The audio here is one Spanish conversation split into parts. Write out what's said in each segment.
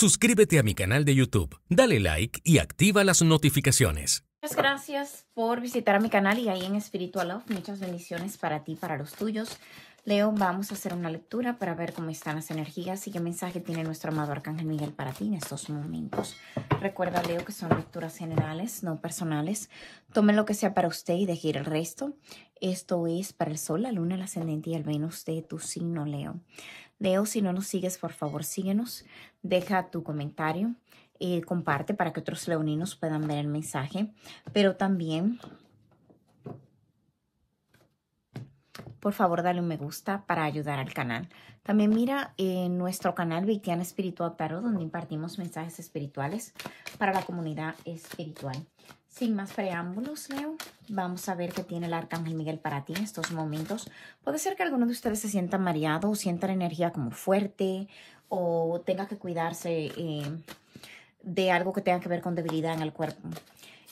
suscríbete a mi canal de YouTube, dale like y activa las notificaciones. Muchas gracias por visitar a mi canal y ahí en Spiritual Love. Muchas bendiciones para ti, para los tuyos. Leo, vamos a hacer una lectura para ver cómo están las energías y qué mensaje tiene nuestro amado Arcángel Miguel para ti en estos momentos. Recuerda, Leo, que son lecturas generales, no personales. Tome lo que sea para usted y deje ir el resto. Esto es para el Sol, la Luna, el Ascendente y el Venus de tu signo, Leo. Leo, si no nos sigues, por favor, síguenos. Deja tu comentario. y eh, comparte para que otros leoninos puedan ver el mensaje. Pero también, por favor, dale un me gusta para ayudar al canal. También mira eh, nuestro canal Victiana Espiritual Tarot, donde impartimos mensajes espirituales para la comunidad espiritual. Sin más preámbulos, Leo, vamos a ver qué tiene el Arcángel Miguel para ti en estos momentos. Puede ser que alguno de ustedes se sienta mareado o sienta la energía como fuerte o tenga que cuidarse eh, de algo que tenga que ver con debilidad en el cuerpo.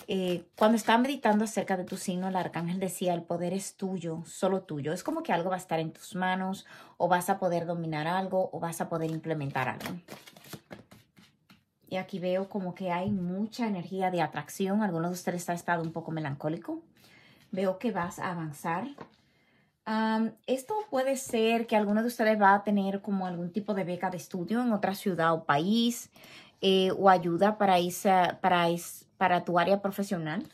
Eh, cuando estaba meditando acerca de tu signo, el arcángel decía, el poder es tuyo, solo tuyo. Es como que algo va a estar en tus manos o vas a poder dominar algo o vas a poder implementar algo. Y aquí veo como que hay mucha energía de atracción. Algunos de ustedes ha estado un poco melancólico. Veo que vas a avanzar. esto puede ser que alguno de ustedes va a tener como algún tipo de beca de estudio en otra ciudad o país eh, o ayuda para, esa, para, para tu área profesional.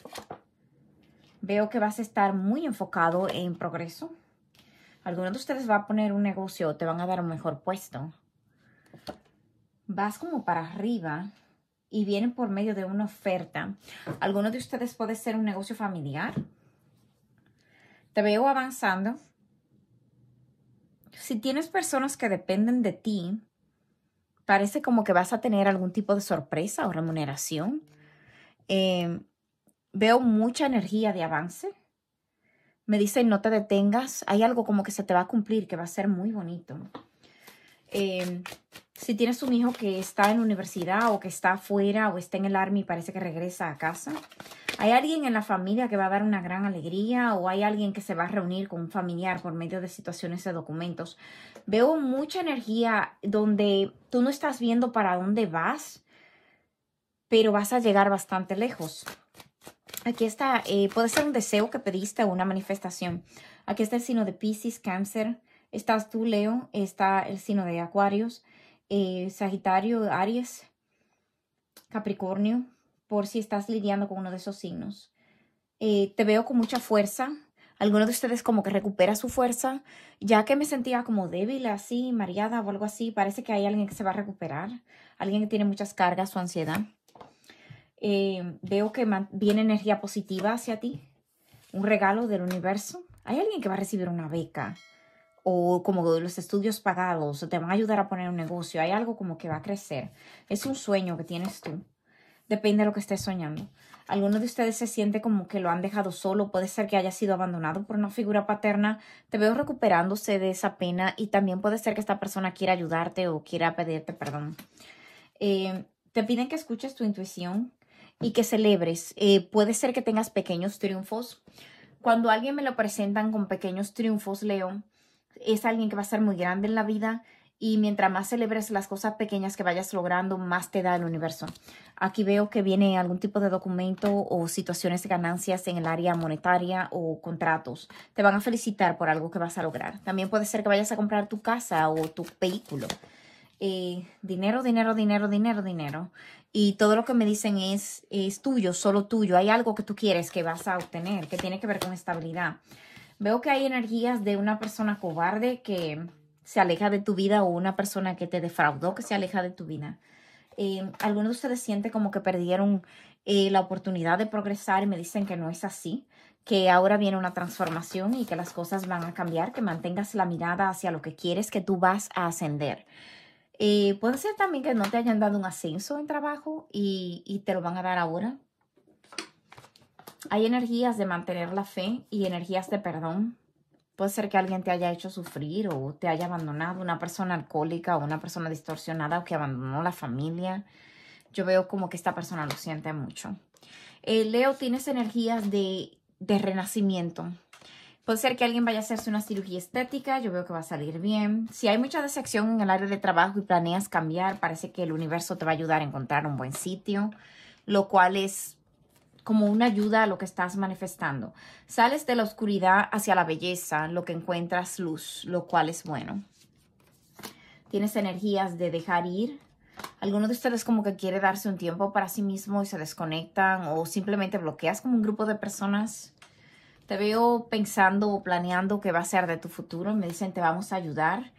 Veo que vas a estar muy enfocado en progreso. Alguno de ustedes va a poner un negocio te van a dar un mejor puesto vas como para arriba y vienen por medio de una oferta. Alguno de ustedes puede ser un negocio familiar. Te veo avanzando. Si tienes personas que dependen de ti, parece como que vas a tener algún tipo de sorpresa o remuneración. Em, veo mucha energía de avance. Me dicen, no te detengas, hay algo como que se te va a cumplir, que va a ser muy bonito. Em, si tienes un hijo que está en universidad o que está afuera o está en el army y parece que regresa a casa, hay alguien en la familia que va a dar una gran alegría o hay alguien que se va a reunir con un familiar por medio de situaciones de documentos. Veo mucha energía donde tú no estás viendo para dónde vas, pero vas a llegar bastante lejos. Aquí está, eh, puede ser un deseo que pediste o una manifestación. Aquí está el signo de Pisces, Cáncer, Estás tú, Leo, está el signo de Acuarios, eh, Sagitario, Aries, Capricornio, por si estás lidiando con uno de esos signos. Eh, te veo con mucha fuerza. Alguno de ustedes como que recupera su fuerza. Ya que me sentía como débil, así, mareada o algo así, parece que hay alguien que se va a recuperar. Alguien que tiene muchas cargas o ansiedad. Eh, veo que viene energía positiva hacia ti. Un regalo del universo. Hay alguien que va a recibir una beca o como los estudios pagados te van a ayudar a poner un negocio. Hay algo como que va a crecer. Es un sueño que tienes tú. Depende de lo que estés soñando. Algunos de ustedes se siente como que lo han dejado solo, puede ser que haya sido abandonado por una figura paterna. Te veo recuperándose de esa pena y también puede ser que esta persona quiera ayudarte o quiera pedirte perdón. Eh, te piden que escuches tu intuición y que celebres. Eh, puede ser que tengas pequeños triunfos. Cuando alguien me lo presentan con pequeños triunfos, León, es alguien que va a ser muy grande en la vida y mientras más celebres las cosas pequeñas que vayas logrando, más te da el universo. Aquí veo que viene algún tipo de documento o situaciones de ganancias en el área monetaria o contratos. Te van a felicitar por algo que vas a lograr. También puede ser que vayas a comprar tu casa o tu vehículo. dinero, dinero, dinero, dinero, dinero. Y todo lo que me dicen es, es tuyo, solo tuyo. Hay algo que tú quieres que vas a obtener, que tiene que ver con estabilidad. Veo que hay energías de una persona cobarde que se aleja de tu vida o una persona que te defraudó que se aleja de tu vida. Eh, algunos de ustedes sienten como que perdieron eh, la oportunidad de progresar y me dicen que no es así, que ahora viene una transformación y que las cosas van a cambiar, que mantengas la mirada hacia lo que quieres, que tú vas a ascender. Eh, puede ser también que no te hayan dado un ascenso en trabajo y te lo van a dar ahora, hay energías de mantener la fe y energías de perdón. Puede ser que alguien te haya hecho sufrir o te haya abandonado, una persona alcohólica o una persona distorsionada o que abandonó la familia. Yo veo como que esta persona lo siente mucho. Eh, Leo, tienes energías de, de renacimiento. Puede ser que alguien vaya a hacerse una cirugía estética, yo veo que va a salir bien. Si hay mucha decepción en el área de trabajo y planeas cambiar, parece que el universo te va a ayudar a encontrar un buen sitio, lo cual es como una ayuda a lo que estás manifestando. Sales de la oscuridad hacia la belleza, lo que encuentras luz, lo cual es bueno. Tienes energías de dejar ir. ¿Alguno de ustedes como que quiere darse un tiempo para sí mismo y se desconectan o simplemente bloqueas como un grupo de personas. Te veo pensando o planeando qué va a ser de tu futuro. Me dicen, te vamos a ayudar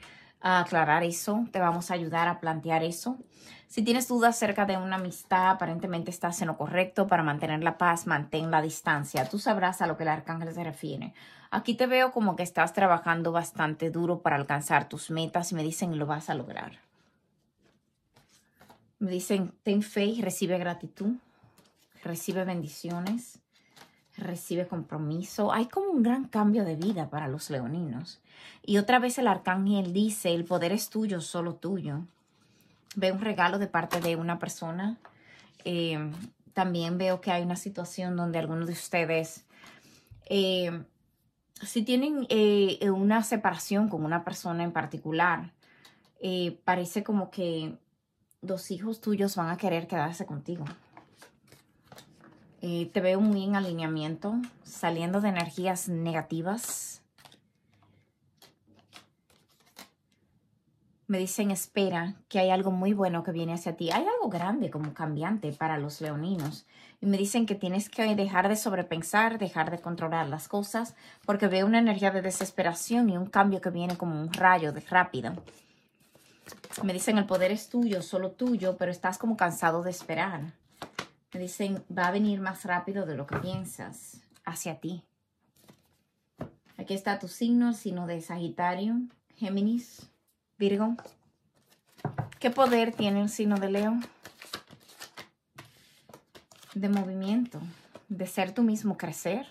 aclarar eso, te vamos a ayudar a plantear eso. Si tienes dudas acerca de una amistad, aparentemente estás en lo correcto para mantener la paz, mantén la distancia. Tú sabrás a lo que el arcángel se refiere. Aquí te veo como que estás trabajando bastante duro para alcanzar tus metas y me dicen lo vas a lograr. Me dicen, ten fe y recibe gratitud, recibe bendiciones recibe compromiso. Hay como un gran cambio de vida para los leoninos. Y otra vez el arcángel dice, el poder es tuyo, solo tuyo. Ve un regalo de parte de una persona. Eh, también veo que hay una situación donde algunos de ustedes, eh, si tienen eh, una separación con una persona en particular, parece como que dos hijos tuyos van a querer quedarse contigo. Eh, te veo muy en alineamiento, saliendo de energías negativas. Me dicen, espera, que hay algo muy bueno que viene hacia ti. Hay algo grande como cambiante para los leoninos. Y me dicen que tienes que dejar de sobrepensar, dejar de controlar las cosas, porque veo una energía de desesperación y un cambio que viene como un rayo de rápido. Me dicen, el poder es tuyo, solo tuyo, pero estás como cansado de esperar dicen, va a venir más rápido de lo que piensas hacia ti. Aquí está tu signo, el signo de Sagitario, Géminis, Virgo. ¿Qué poder tiene el signo de Leo? De movimiento, de ser tú mismo crecer.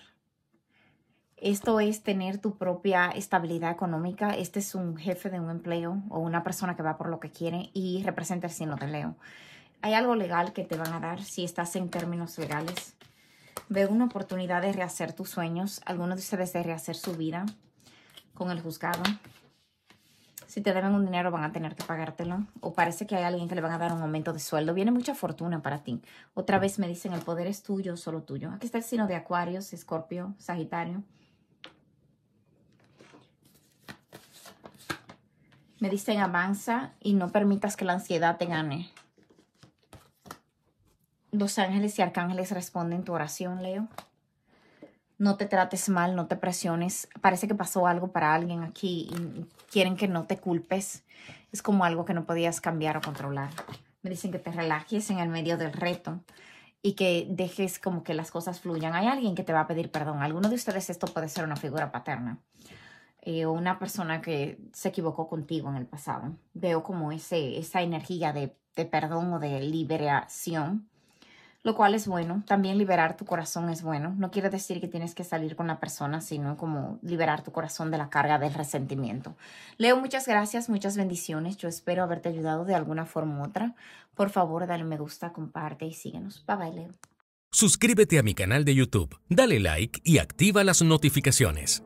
Esto es tener tu propia estabilidad económica. Este es un jefe de un empleo o una persona que va por lo que quiere y representa el signo de Leo. Hay algo legal que te van a dar si estás en términos legales. Veo una oportunidad de rehacer tus sueños. Algunos de ustedes de rehacer su vida con el juzgado. Si te deben un dinero, van a tener que pagártelo. O parece que hay alguien que le van a dar un aumento de sueldo. Viene mucha fortuna para ti. Otra vez me dicen, el poder es tuyo, solo tuyo. Aquí está el signo de Acuarios, Escorpio, Sagitario. Me dicen, avanza y no permitas que la ansiedad te gane. Los ángeles y arcángeles responden tu oración, Leo. No te trates mal, no te presiones. Parece que pasó algo para alguien aquí y quieren que no te culpes. Es como algo que no podías cambiar o controlar. Me dicen que te relajes en el medio del reto y que dejes como que las cosas fluyan. Hay alguien que te va a pedir perdón. Alguno de ustedes esto puede ser una figura paterna o eh, una persona que se equivocó contigo en el pasado. Veo como ese, esa energía de, de perdón o de liberación lo cual es bueno. También liberar tu corazón es bueno. No quiere decir que tienes que salir con la persona, sino como liberar tu corazón de la carga del resentimiento. Leo, muchas gracias, muchas bendiciones. Yo espero haberte ayudado de alguna forma u otra. Por favor, dale me gusta, comparte y síguenos. Bye bye, Leo. Suscríbete a mi canal de YouTube, dale like y activa las notificaciones.